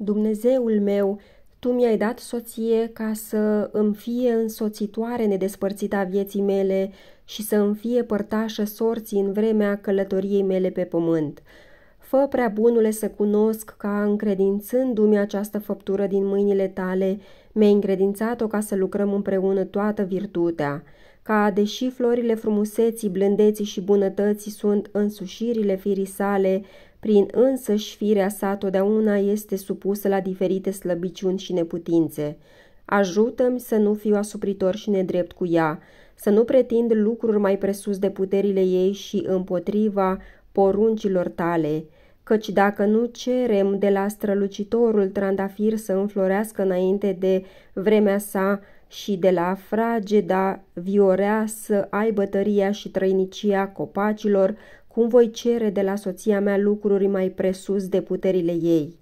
Dumnezeul meu, tu mi-ai dat soție ca să îmi fie însoțitoare a vieții mele și să îmi fie părtașă sorții în vremea călătoriei mele pe pământ. Fă prea bunule să cunosc ca, încredințându-mi această făptură din mâinile tale, mi-ai încredințat-o ca să lucrăm împreună toată virtutea, ca, deși florile frumuseții, blândeții și bunătății sunt însușirile firii sale, prin însăși firea sa totdeauna este supusă la diferite slăbiciuni și neputințe. Ajută-mi să nu fiu asupritor și nedrept cu ea, să nu pretind lucruri mai presus de puterile ei și împotriva poruncilor tale, căci dacă nu cerem de la strălucitorul trandafir să înflorească înainte de vremea sa și de la frageda viorea să aibă tăria și trăinicia copacilor, cum voi cere de la soția mea lucruri mai presus de puterile ei?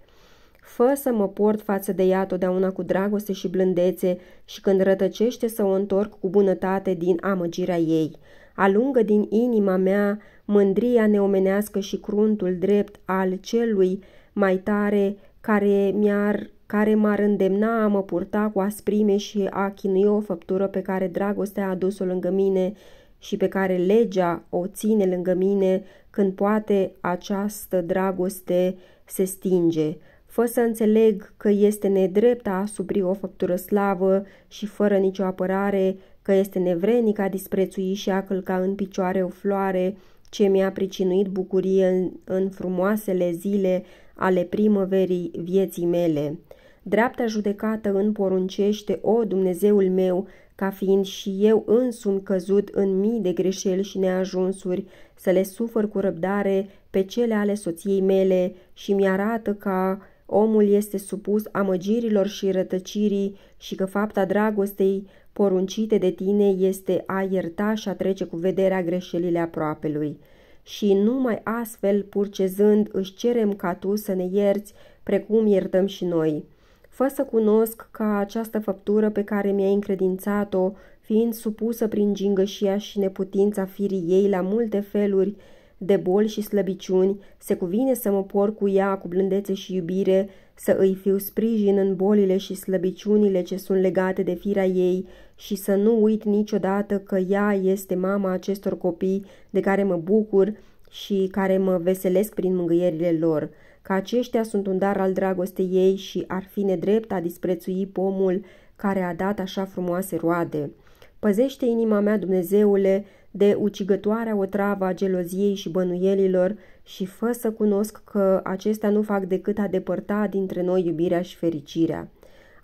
Fă să mă port față de ea totdeauna cu dragoste și blândețe și când rătăcește să o întorc cu bunătate din amăgirea ei. Alungă din inima mea mândria neomenească și cruntul drept al celui mai tare care mi-ar care m-ar îndemna a mă purta cu asprime și a chinui o făptură pe care dragostea a adus-o lângă mine și pe care legea o ține lângă mine când poate această dragoste se stinge, fă să înțeleg că este nedrept a asupri o făptură slavă și fără nicio apărare, că este nevrenic a disprețui și a călca în picioare o floare ce mi-a pricinuit bucurie în, în frumoasele zile ale primăverii vieții mele dreapta judecată în poruncește, o Dumnezeul meu, ca fiind și eu însumi căzut în mii de greșeli și neajunsuri, să le sufăr cu răbdare pe cele ale soției mele și mi-arată ca omul este supus amăgirilor și rătăcirii și că fapta dragostei poruncite de tine este a ierta și a trece cu vederea greșelile aproapelui. Și numai astfel, purcezând, își cerem ca tu să ne ierți, precum iertăm și noi.'' fă să cunosc ca această făptură pe care mi-ai încredințat-o, fiind supusă prin gingășia și neputința firii ei la multe feluri de boli și slăbiciuni, se cuvine să mă por cu ea cu blândețe și iubire, să îi fiu sprijin în bolile și slăbiciunile ce sunt legate de firea ei și să nu uit niciodată că ea este mama acestor copii de care mă bucur și care mă veselesc prin mângâierile lor.'' că aceștia sunt un dar al dragostei ei și ar fi nedrept a disprețui pomul care a dat așa frumoase roade. Păzește inima mea, Dumnezeule, de ucigătoarea otrava a geloziei și bănuielilor și fă să cunosc că acestea nu fac decât a depărta dintre noi iubirea și fericirea.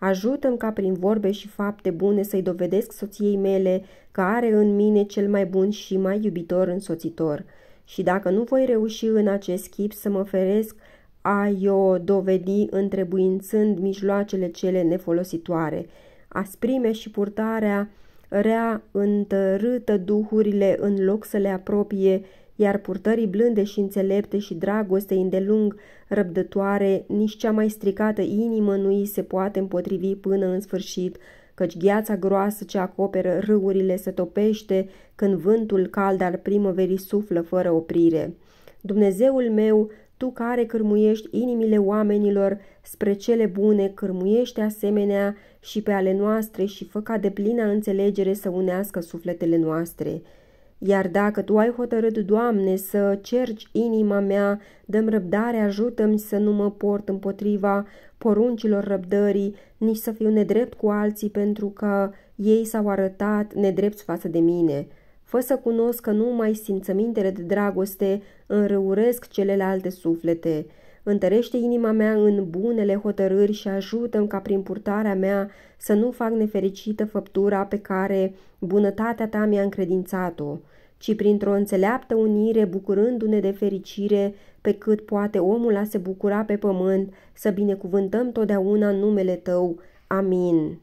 Ajută-mi ca prin vorbe și fapte bune să-i dovedesc soției mele că are în mine cel mai bun și mai iubitor însoțitor. Și dacă nu voi reuși în acest chip să mă feresc ai o dovedi întrebuințând mijloacele cele nefolositoare, asprime și purtarea rea întărâtă duhurile în loc să le apropie, iar purtării blânde și înțelepte și dragoste îndelung răbdătoare, nici cea mai stricată inimă nu îi se poate împotrivi până în sfârșit, căci gheața groasă ce acoperă râurile se topește când vântul cald al primăverii suflă fără oprire. Dumnezeul meu tu care cârmuiești inimile oamenilor spre cele bune, cârmuiește asemenea și pe ale noastre și fă ca de plină înțelegere să unească sufletele noastre. Iar dacă tu ai hotărât, Doamne, să cerci inima mea, dăm răbdare, ajută-mi să nu mă port împotriva poruncilor răbdării, nici să fiu nedrept cu alții pentru că ei s-au arătat nedrept față de mine.'' Fă să cunosc că nu mai simțămintele de dragoste înrăuresc celelalte suflete. Întărește inima mea în bunele hotărâri și ajută-mi ca prin purtarea mea să nu fac nefericită făptura pe care bunătatea ta mi-a încredințat-o, ci printr-o înțeleaptă unire, bucurându-ne de fericire, pe cât poate omul a se bucura pe pământ, să binecuvântăm totdeauna numele tău. Amin.